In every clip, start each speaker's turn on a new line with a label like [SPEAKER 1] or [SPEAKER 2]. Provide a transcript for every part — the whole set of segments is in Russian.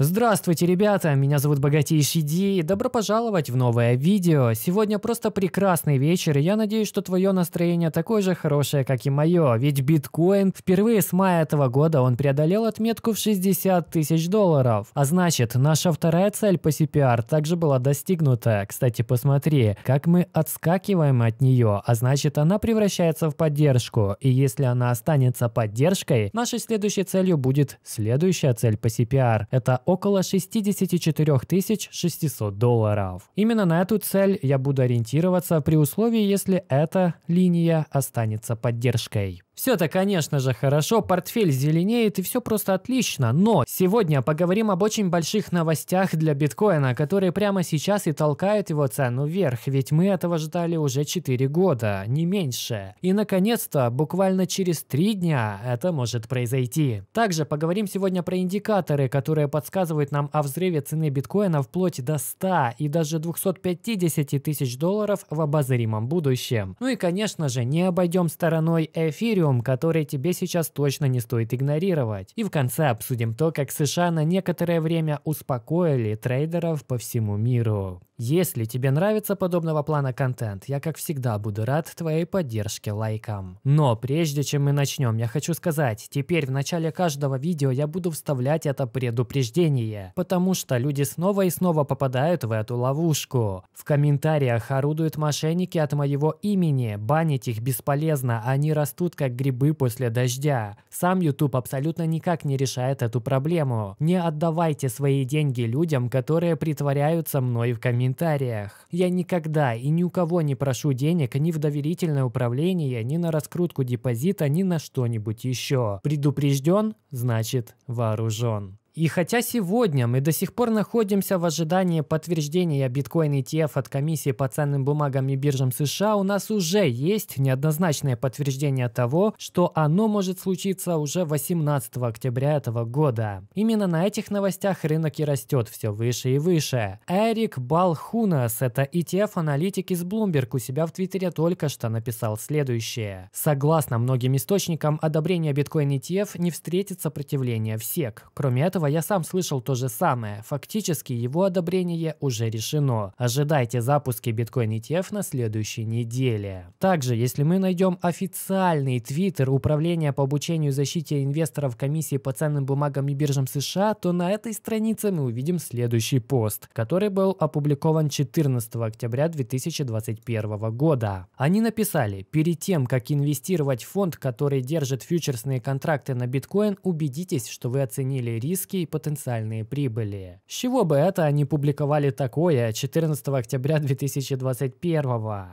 [SPEAKER 1] Здравствуйте, ребята! Меня зовут Богатейший Ди, и добро пожаловать в новое видео! Сегодня просто прекрасный вечер, и я надеюсь, что твое настроение такое же хорошее, как и мое, ведь биткоин впервые с мая этого года он преодолел отметку в 60 тысяч долларов. А значит, наша вторая цель по CPR также была достигнута. Кстати, посмотри, как мы отскакиваем от нее, а значит, она превращается в поддержку, и если она останется поддержкой, нашей следующей целью будет следующая цель по CPR. Это около 64 600 долларов. Именно на эту цель я буду ориентироваться при условии, если эта линия останется поддержкой все это, конечно же, хорошо, портфель зеленеет и все просто отлично, но сегодня поговорим об очень больших новостях для биткоина, которые прямо сейчас и толкают его цену вверх, ведь мы этого ждали уже 4 года, не меньше. И, наконец-то, буквально через 3 дня это может произойти. Также поговорим сегодня про индикаторы, которые подсказывают нам о взрыве цены биткоина вплоть до 100 и даже 250 тысяч долларов в обозримом будущем. Ну и, конечно же, не обойдем стороной эфириум, аксиом, которые тебе сейчас точно не стоит игнорировать. И в конце обсудим то, как США на некоторое время успокоили трейдеров по всему миру. Если тебе нравится подобного плана контент, я как всегда буду рад твоей поддержке лайкам. Но прежде чем мы начнем, я хочу сказать, теперь в начале каждого видео я буду вставлять это предупреждение, потому что люди снова и снова попадают в эту ловушку. В комментариях орудуют мошенники от моего имени, банить их бесполезно, они растут как грибы после дождя. Сам YouTube абсолютно никак не решает эту проблему. Не отдавайте свои деньги людям, которые притворяются мной в комментариях комментариях. Я никогда и ни у кого не прошу денег ни в доверительное управление, ни на раскрутку депозита, ни на что-нибудь еще. Предупрежден – значит вооружен. И хотя сегодня мы до сих пор находимся в ожидании подтверждения биткоин ETF от комиссии по ценным бумагам и биржам США, у нас уже есть неоднозначное подтверждение того, что оно может случиться уже 18 октября этого года. Именно на этих новостях рынок и растет все выше и выше. Эрик Балхунас, это ETF-аналитик из Bloomberg, у себя в Твиттере только что написал следующее. Согласно многим источникам, одобрение биткоин ETF не встретит сопротивления в СЕК. Кроме этого, я сам слышал то же самое. Фактически его одобрение уже решено. Ожидайте запуски биткоин ETF на следующей неделе. Также, если мы найдем официальный твиттер Управления по обучению и защите инвесторов Комиссии по ценным бумагам и биржам США, то на этой странице мы увидим следующий пост, который был опубликован 14 октября 2021 года. Они написали, перед тем, как инвестировать в фонд, который держит фьючерсные контракты на биткоин, убедитесь, что вы оценили риски риски потенциальные прибыли. С чего бы это они публиковали такое 14 октября 2021?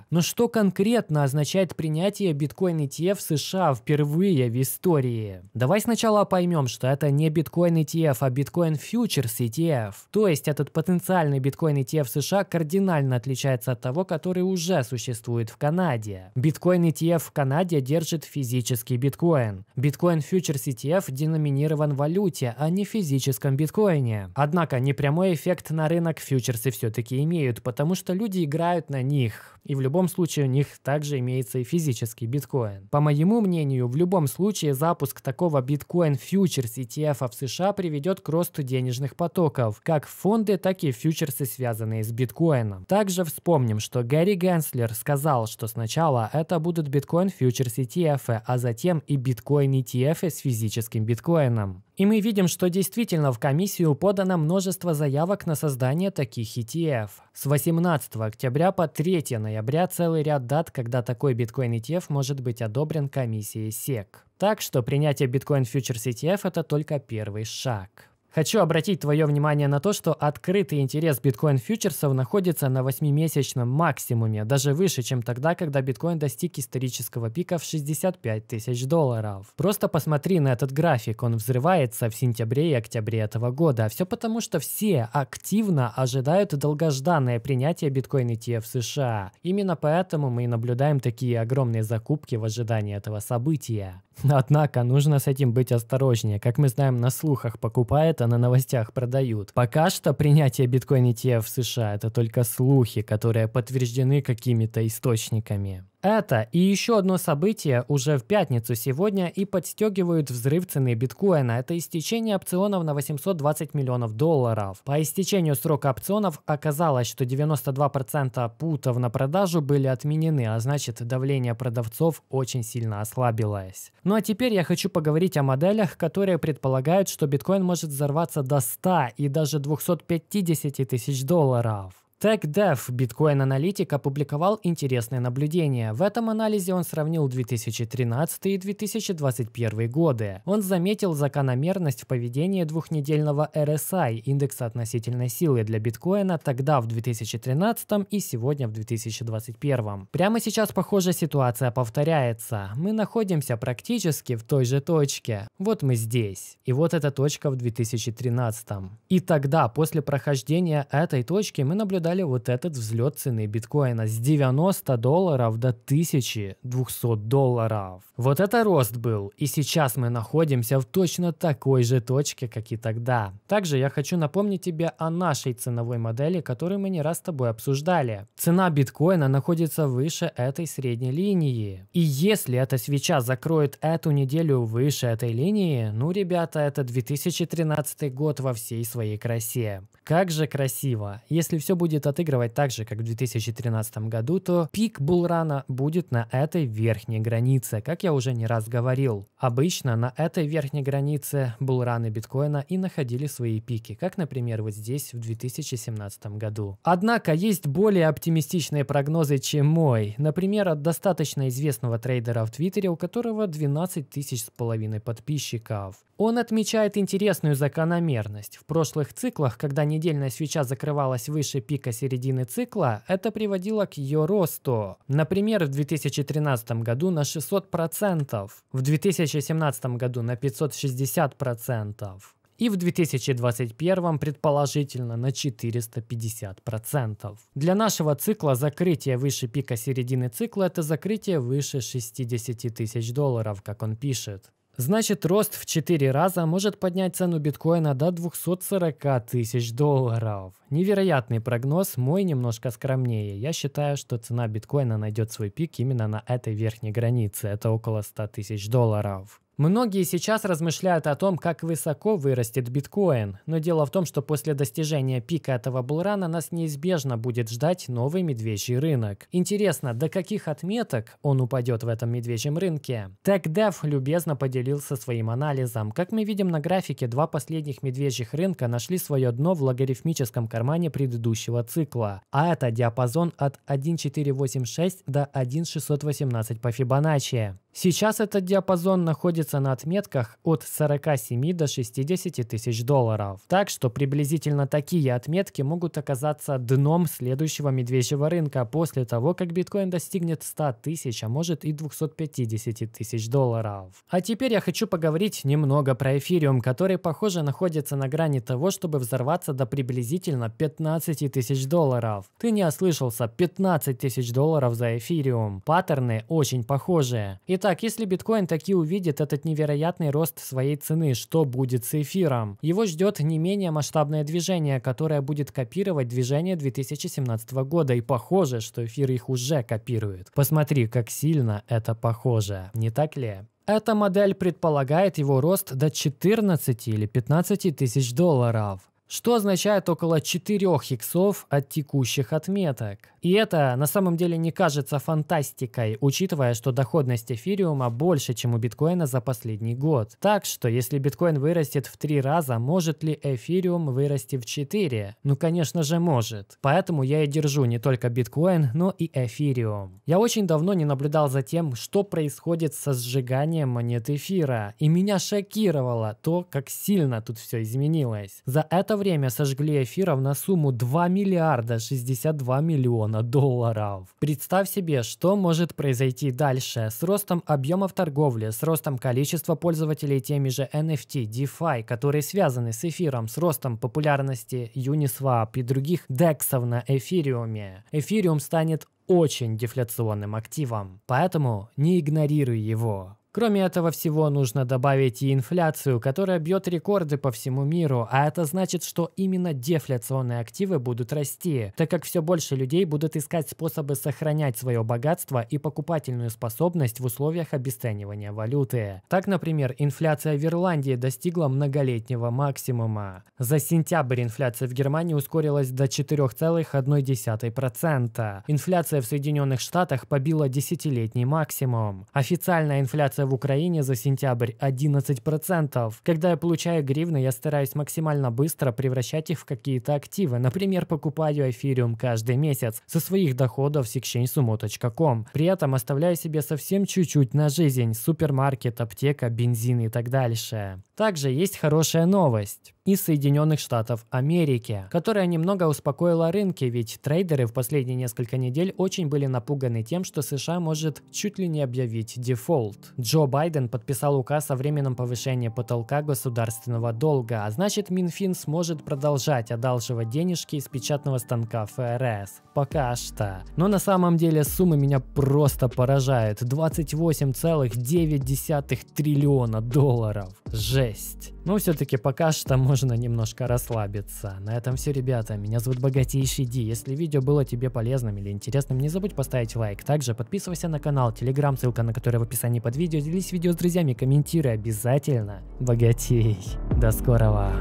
[SPEAKER 1] Но что конкретно означает принятие биткоин ETF в США впервые в истории? Давай сначала поймем, что это не биткоин ETF, а биткоин фьючерс ETF. То есть этот потенциальный биткоин ETF США кардинально отличается от того, который уже существует в Канаде. Биткоин ETF в Канаде держит физический биткоин. Биткоин фьючерс ETF деноминирован в валюте, а не физически физическом биткоине. Однако непрямой эффект на рынок фьючерсы все-таки имеют, потому что люди играют на них. И в любом случае у них также имеется и физический биткоин. По моему мнению, в любом случае запуск такого биткоин-фьючерс ETF в США приведет к росту денежных потоков, как фонды, так и фьючерсы, связанные с биткоином. Также вспомним, что Гэри Генслер сказал, что сначала это будут биткоин-фьючерс ETF, а затем и биткоин-ETF с физическим биткоином. И мы видим, что действительно в комиссию подано множество заявок на создание таких ETF. С 18 октября по 3 ноября целый ряд дат, когда такой биткоин ETF может быть одобрен комиссией SEC. Так что принятие биткоин фьючерс ETF это только первый шаг. Хочу обратить твое внимание на то, что открытый интерес биткоин-фьючерсов находится на 8-месячном максимуме, даже выше, чем тогда, когда биткоин достиг исторического пика в 65 тысяч долларов. Просто посмотри на этот график, он взрывается в сентябре и октябре этого года. А все потому, что все активно ожидают долгожданное принятие биткоин ETF в США. Именно поэтому мы и наблюдаем такие огромные закупки в ожидании этого события. Однако нужно с этим быть осторожнее. Как мы знаем, на слухах покупают, а на новостях продают. Пока что принятие биткоин ETF в США это только слухи, которые подтверждены какими-то источниками. Это и еще одно событие уже в пятницу сегодня и подстегивают взрыв цены биткоина. Это истечение опционов на 820 миллионов долларов. По истечению срока опционов оказалось, что 92% путов на продажу были отменены, а значит давление продавцов очень сильно ослабилось. Ну а теперь я хочу поговорить о моделях, которые предполагают, что биткоин может взорваться до 100 и даже 250 тысяч долларов. TechDev Bitcoin Аналитик опубликовал интересное наблюдение. В этом анализе он сравнил 2013 и 2021 годы. Он заметил закономерность в поведении двухнедельного RSI, индекса относительной силы для биткоина, тогда в 2013 и сегодня в 2021. Прямо сейчас, похоже, ситуация повторяется. Мы находимся практически в той же точке. Вот мы здесь. И вот эта точка в 2013. И тогда, после прохождения этой точки, мы наблюдали наблюдали вот этот взлет цены биткоина с 90 долларов до 1200 долларов. Вот это рост был, и сейчас мы находимся в точно такой же точке, как и тогда. Также я хочу напомнить тебе о нашей ценовой модели, которую мы не раз с тобой обсуждали. Цена биткоина находится выше этой средней линии. И если эта свеча закроет эту неделю выше этой линии, ну, ребята, это 2013 год во всей своей красе. Как же красиво. Если все будет будет отыгрывать так же, как в 2013 году, то пик булрана будет на этой верхней границе, как я уже не раз говорил. Обычно на этой верхней границе булраны биткоина и находили свои пики, как, например, вот здесь в 2017 году. Однако есть более оптимистичные прогнозы, чем мой. Например, от достаточно известного трейдера в Твиттере, у которого 12 тысяч с половиной подписчиков. Он отмечает интересную закономерность. В прошлых циклах, когда недельная свеча закрывалась выше пика середины цикла, это приводило к ее росту. Например, в 2013 году на 600%, в 2017 году на 560% и в 2021 предположительно на 450%. Для нашего цикла закрытие выше пика середины цикла – это закрытие выше 60 тысяч долларов, как он пишет. Значит, рост в 4 раза может поднять цену биткоина до 240 тысяч долларов. Невероятный прогноз, мой немножко скромнее. Я считаю, что цена биткоина найдет свой пик именно на этой верхней границе, это около 100 тысяч долларов. Многие сейчас размышляют о том, как высоко вырастет биткоин, но дело в том, что после достижения пика этого булрана нас неизбежно будет ждать новый медвежий рынок. Интересно, до каких отметок он упадет в этом медвежьем рынке? TechDev любезно поделился своим анализом. Как мы видим на графике, два последних медвежьих рынка нашли свое дно в логарифмическом кармане предыдущего цикла, а это диапазон от 1.486 до 1.618 по Фибоначчи. Сейчас этот диапазон находится на отметках от 47 до 60 тысяч долларов. Так что приблизительно такие отметки могут оказаться дном следующего медвежьего рынка после того, как биткоин достигнет 100 тысяч, а может и 250 тысяч долларов. А теперь я хочу поговорить немного про эфириум, который, похоже, находится на грани того, чтобы взорваться до приблизительно 15 тысяч долларов. Ты не ослышался, 15 тысяч долларов за эфириум. Паттерны очень похожие. Итак, так, если биткоин таки увидит этот невероятный рост своей цены, что будет с эфиром? Его ждет не менее масштабное движение, которое будет копировать движение 2017 года. И похоже, что эфир их уже копирует. Посмотри, как сильно это похоже. Не так ли? Эта модель предполагает его рост до 14 или 15 тысяч долларов что означает около 4 хиксов от текущих отметок. И это на самом деле не кажется фантастикой, учитывая, что доходность эфириума больше, чем у биткоина за последний год. Так что, если биткоин вырастет в 3 раза, может ли эфириум вырасти в 4? Ну, конечно же, может. Поэтому я и держу не только биткоин, но и эфириум. Я очень давно не наблюдал за тем, что происходит со сжиганием монет эфира, и меня шокировало то, как сильно тут все изменилось. За это это время сожгли эфиров на сумму 2 миллиарда 62 миллиона долларов. Представь себе, что может произойти дальше с ростом объемов торговли, с ростом количества пользователей теми же NFT, DeFi, которые связаны с эфиром, с ростом популярности Uniswap и других дексов на эфириуме. Эфириум станет очень дефляционным активом, поэтому не игнорируй его. Кроме этого всего нужно добавить и инфляцию, которая бьет рекорды по всему миру, а это значит, что именно дефляционные активы будут расти, так как все больше людей будут искать способы сохранять свое богатство и покупательную способность в условиях обесценивания валюты. Так, например, инфляция в Ирландии достигла многолетнего максимума. За сентябрь инфляция в Германии ускорилась до 4,1%. Инфляция в Соединенных Штатах побила десятилетний максимум. Официальная инфляция в Украине за сентябрь 11%. Когда я получаю гривны, я стараюсь максимально быстро превращать их в какие-то активы. Например, покупаю эфириум каждый месяц со своих доходов с exchangesumo.com. При этом оставляю себе совсем чуть-чуть на жизнь, супермаркет, аптека, бензин и так дальше. Также есть хорошая новость из Соединенных Штатов Америки, которая немного успокоила рынки, ведь трейдеры в последние несколько недель очень были напуганы тем, что США может чуть ли не объявить дефолт. Джо Байден подписал указ о временном повышении потолка государственного долга, а значит Минфин сможет продолжать одалживать денежки из печатного станка ФРС. Пока что. Но на самом деле суммы меня просто поражают. 28,9 триллиона долларов. Жесть. 6. Но ну, все-таки пока что можно немножко расслабиться. На этом все, ребята. Меня зовут Богатейший Ди. Если видео было тебе полезным или интересным, не забудь поставить лайк. Также подписывайся на канал, телеграм, ссылка на который в описании под видео. Делись видео с друзьями, комментируй обязательно. Богатей. До скорого.